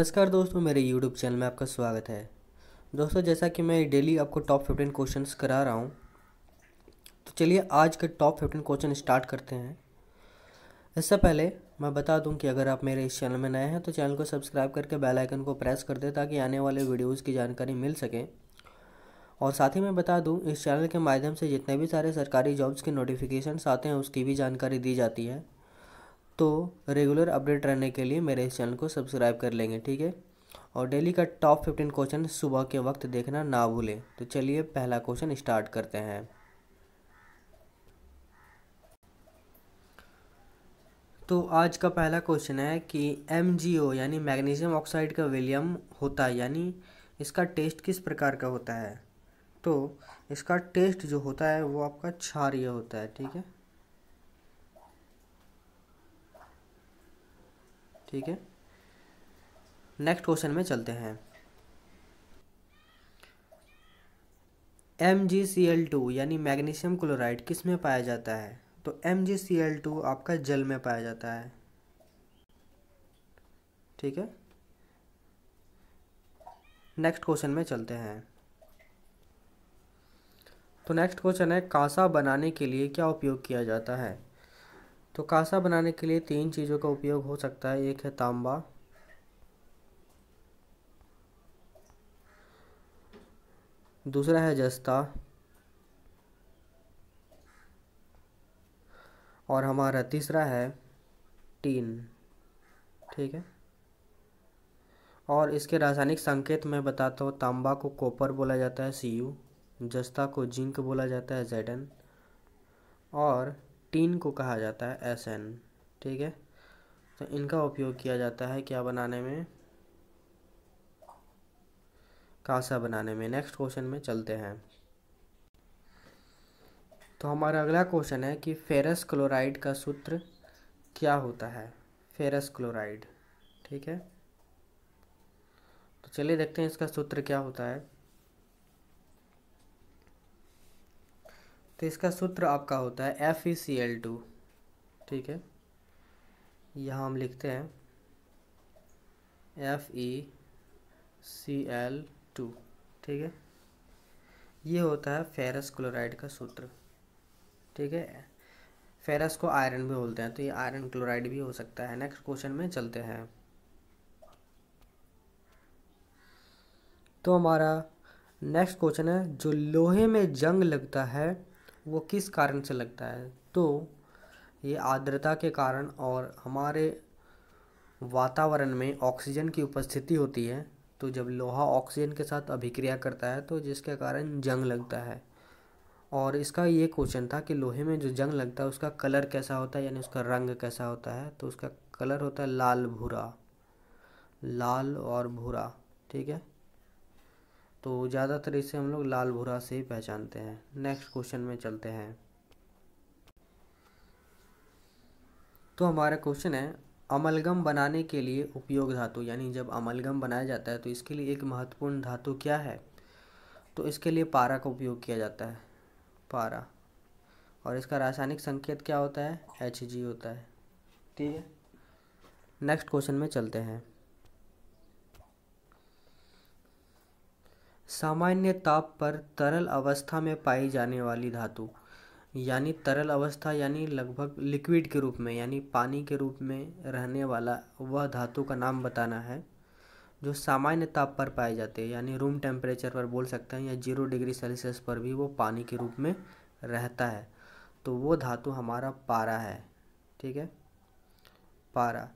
नमस्कार दोस्तों मेरे YouTube चैनल में आपका स्वागत है दोस्तों जैसा कि मैं डेली आपको टॉप फिफ्टीन क्वेश्चन करा रहा हूँ तो चलिए आज के टॉप फिफ्टीन क्वेश्चन स्टार्ट करते हैं इससे पहले मैं बता दूं कि अगर आप मेरे इस चैनल में नए हैं तो चैनल को सब्सक्राइब करके बेल आइकन को प्रेस कर दें ताकि आने वाले वीडियोज़ की जानकारी मिल सके और साथ ही मैं बता दूँ इस चैनल के माध्यम से जितने भी सारे सरकारी जॉब्स के नोटिफिकेशन आते हैं उसकी भी जानकारी दी जाती है तो रेगुलर अपडेट रहने के लिए मेरे इस चैनल को सब्सक्राइब कर लेंगे ठीक है और डेली का टॉप फिफ्टीन क्वेश्चन सुबह के वक्त देखना ना भूलें तो चलिए पहला क्वेश्चन स्टार्ट करते हैं तो आज का पहला क्वेश्चन है कि एम यानी मैग्नीशियम ऑक्साइड का विलियम होता है यानी इसका टेस्ट किस प्रकार का होता है तो इसका टेस्ट जो होता है वो आपका क्षारिय होता है ठीक है ठीक है नेक्स्ट क्वेश्चन में चलते हैं M G C L two यानी मैग्नीशियम क्लोराइड किस में पाया जाता है तो M G C L two आपका जल में पाया जाता है ठीक है नेक्स्ट क्वेश्चन में चलते हैं तो नेक्स्ट क्वेश्चन है कासा बनाने के लिए क्या उपयोग किया जाता है तो कासा बनाने के लिए तीन चीज़ों का उपयोग हो सकता है एक है तांबा दूसरा है जस्ता और हमारा तीसरा है टीन ठीक है और इसके रासायनिक संकेत में बताता हूँ तांबा को कॉपर बोला जाता है सी जस्ता को जिंक बोला जाता है जेडन और टीन को कहा जाता है एस एन ठीक है तो इनका उपयोग किया जाता है क्या बनाने में कासा बनाने में नेक्स्ट क्वेश्चन में चलते हैं तो हमारा अगला क्वेश्चन है कि फेरस क्लोराइड का सूत्र क्या होता है फेरस क्लोराइड ठीक है तो चलिए देखते हैं इसका सूत्र क्या होता है तो इसका सूत्र आपका होता है F E C L two ठीक है यहाँ हम लिखते हैं F E C L two ठीक है ये होता है फेरस क्लोराइड का सूत्र ठीक है फेरस को आयरन भी बोलते हैं तो ये आयरन क्लोराइड भी हो सकता है नेक्स्ट क्वेश्चन में चलते हैं तो हमारा नेक्स्ट क्वेश्चन है जो लोहे में जंग लगता है वो किस कारण से लगता है तो ये आर्द्रता के कारण और हमारे वातावरण में ऑक्सीजन की उपस्थिति होती है तो जब लोहा ऑक्सीजन के साथ अभिक्रिया करता है तो जिसके कारण जंग लगता है और इसका ये क्वेश्चन था कि लोहे में जो जंग लगता है उसका कलर कैसा होता है यानी उसका रंग कैसा होता है तो उसका कलर होता है लाल भूरा लाल और भूरा ठीक है तो ज़्यादातर इसे हम लोग लाल भूरा से ही पहचानते हैं नेक्स्ट क्वेश्चन में चलते हैं तो हमारा क्वेश्चन है अमलगम बनाने के लिए उपयोग धातु यानी जब अमलगम बनाया जाता है तो इसके लिए एक महत्वपूर्ण धातु क्या है तो इसके लिए पारा का उपयोग किया जाता है पारा और इसका रासायनिक संकेत क्या होता है एच जी होता है ठीक है नेक्स्ट क्वेश्चन में चलते हैं सामान्य ताप पर तरल अवस्था में पाई जाने वाली धातु यानी तरल अवस्था यानी लगभग लिक्विड के रूप में यानी पानी के रूप में रहने वाला वह धातु का नाम बताना है जो सामान्य ताप पर पाए जाते हैं यानी रूम टेम्परेचर पर बोल सकते हैं या जीरो डिग्री सेल्सियस पर भी वो पानी के रूप में रहता है तो वो धातु हमारा पारा है ठीक है पारा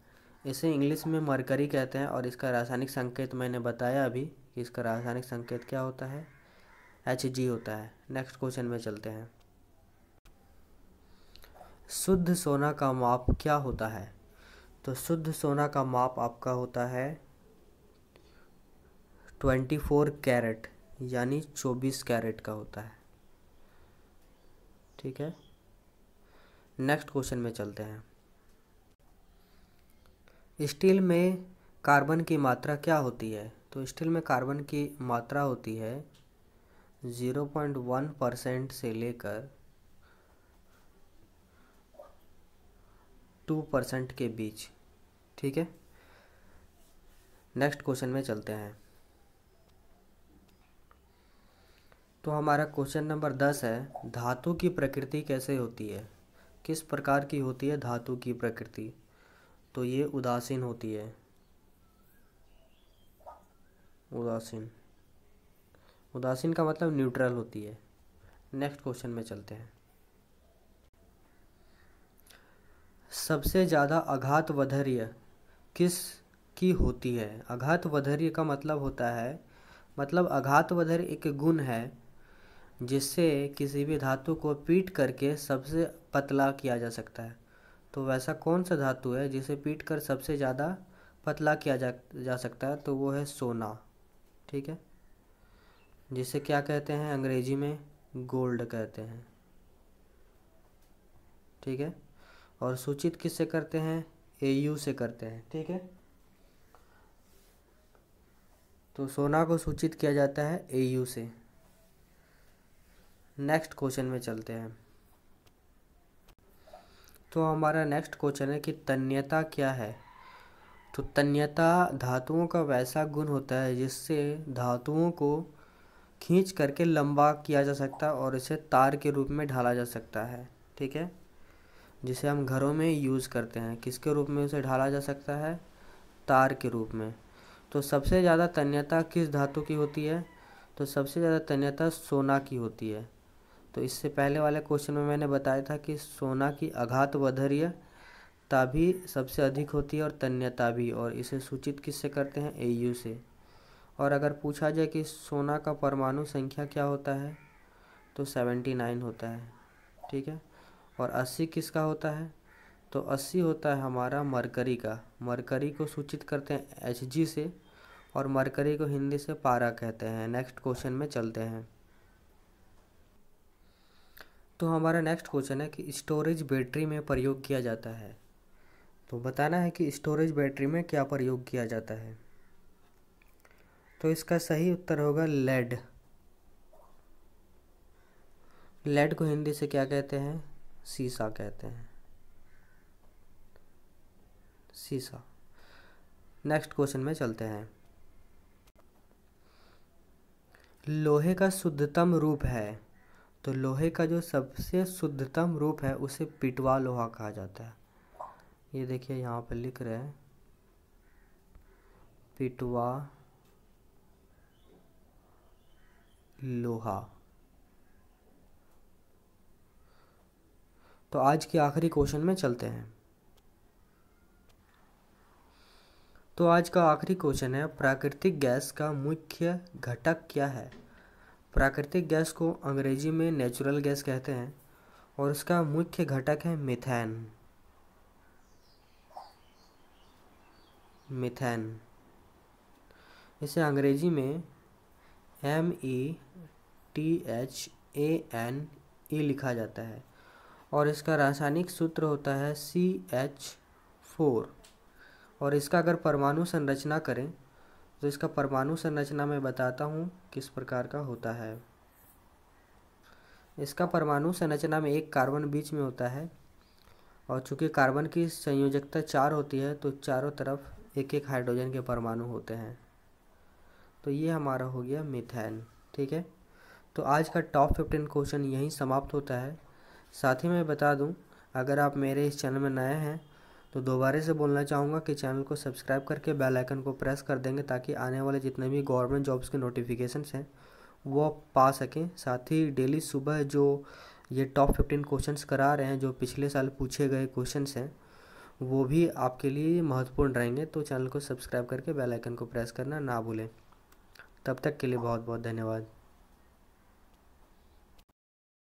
इसे इंग्लिश में मरकरी कहते हैं और इसका रासायनिक संकेत मैंने बताया अभी इसका रासायनिक संकेत क्या होता है एच जी होता है नेक्स्ट क्वेश्चन में चलते हैं शुद्ध सोना का माप क्या होता है तो शुद्ध सोना का माप आपका होता है ट्वेंटी फोर कैरेट यानी चौबीस कैरेट का होता है ठीक है नेक्स्ट क्वेश्चन में चलते हैं स्टील में कार्बन की मात्रा क्या होती है तो स्टील में कार्बन की मात्रा होती है ज़ीरो पॉइंट वन परसेंट से लेकर टू परसेंट के बीच ठीक है नेक्स्ट क्वेश्चन में चलते हैं तो हमारा क्वेश्चन नंबर दस है धातु की प्रकृति कैसे होती है किस प्रकार की होती है धातु की प्रकृति तो ये उदासीन होती है उदासीन उदासीन का मतलब न्यूट्रल होती है नेक्स्ट क्वेश्चन में चलते हैं सबसे ज़्यादा आघात वधर्य किस की होती है आघात वधर्य का मतलब होता है मतलब आघात वधर्य एक गुण है जिससे किसी भी धातु को पीट करके सबसे पतला किया जा सकता है तो वैसा कौन सा धातु है जिसे पीट कर सबसे ज़्यादा पतला किया जा जा सकता है तो वो है सोना ठीक है जिसे क्या कहते हैं अंग्रेजी में गोल्ड कहते हैं ठीक है और सूचित किससे करते हैं ए यू से करते हैं ठीक है तो सोना को सूचित किया जाता है ए यू से नेक्स्ट क्वेश्चन में चलते हैं तो हमारा नेक्स्ट क्वेश्चन है कि तन्यता क्या है तो तन्यता धातुओं का वैसा गुण होता है जिससे धातुओं को खींच करके लंबा किया जा सकता है और इसे तार के रूप में ढाला जा सकता है ठीक है जिसे हम घरों में यूज़ करते हैं किसके रूप में उसे ढाला जा सकता है तार के रूप में तो सबसे ज़्यादा तन्यता किस धातु की होती है तो सबसे ज़्यादा तन्यता सोना की होती है तो इससे पहले वाले क्वेश्चन में मैंने बताया था कि सोना की अघात वधर्य विषाक्तता भी सबसे अधिक होती है और तन्यता भी और इसे सूचित किससे करते हैं ए से और अगर पूछा जाए कि सोना का परमाणु संख्या क्या होता है तो सेवेंटी नाइन होता है ठीक है और अस्सी किसका होता है तो अस्सी होता है हमारा मरकरी का मरकरी को सूचित करते हैं एच जी से और मरकरी को हिंदी से पारा कहते हैं नेक्स्ट क्वेश्चन में चलते हैं तो हमारा नेक्स्ट क्वेश्चन है कि स्टोरेज बैटरी में प्रयोग किया जाता है तो बताना है कि स्टोरेज बैटरी में क्या प्रयोग किया जाता है तो इसका सही उत्तर होगा लेड लेड को हिंदी से क्या कहते हैं सीसा कहते हैं सीसा नेक्स्ट क्वेश्चन में चलते हैं लोहे का शुद्धतम रूप है तो लोहे का जो सबसे शुद्धतम रूप है उसे पिटवा लोहा कहा जाता है ये देखिए यहाँ पे लिख रहे हैं पिटवा लोहा तो आज के आखिरी क्वेश्चन में चलते हैं तो आज का आखिरी क्वेश्चन है प्राकृतिक गैस का मुख्य घटक क्या है प्राकृतिक गैस को अंग्रेजी में नेचुरल गैस कहते हैं और इसका मुख्य घटक है मिथेन मिथेन इसे अंग्रेजी में M E T H A N E लिखा जाता है और इसका रासायनिक सूत्र होता है सी एच फोर और इसका अगर परमाणु संरचना करें तो इसका परमाणु संरचना मैं बताता हूँ किस प्रकार का होता है इसका परमाणु संरचना में एक कार्बन बीच में होता है और चूंकि कार्बन की संयोजकता चार होती है तो चारों तरफ एक एक हाइड्रोजन के परमाणु होते हैं तो ये हमारा हो गया मिथेन ठीक है तो आज का टॉप फिफ्टीन क्वेश्चन यहीं समाप्त होता है साथ ही मैं बता दूं अगर आप मेरे इस चैनल में नए हैं तो दोबारा से बोलना चाहूँगा कि चैनल को सब्सक्राइब करके बेल आइकन को प्रेस कर देंगे ताकि आने वाले जितने भी गवर्नमेंट जॉब्स के नोटिफिकेशन हैं वो आप पा सकें साथ ही डेली सुबह जो ये टॉप फिफ्टीन क्वेश्चंस करा रहे हैं जो पिछले साल पूछे गए क्वेश्चंस हैं वो भी आपके लिए महत्वपूर्ण रहेंगे तो चैनल को सब्सक्राइब करके बेल आइकन को प्रेस करना ना भूलें तब तक के लिए बहुत बहुत धन्यवाद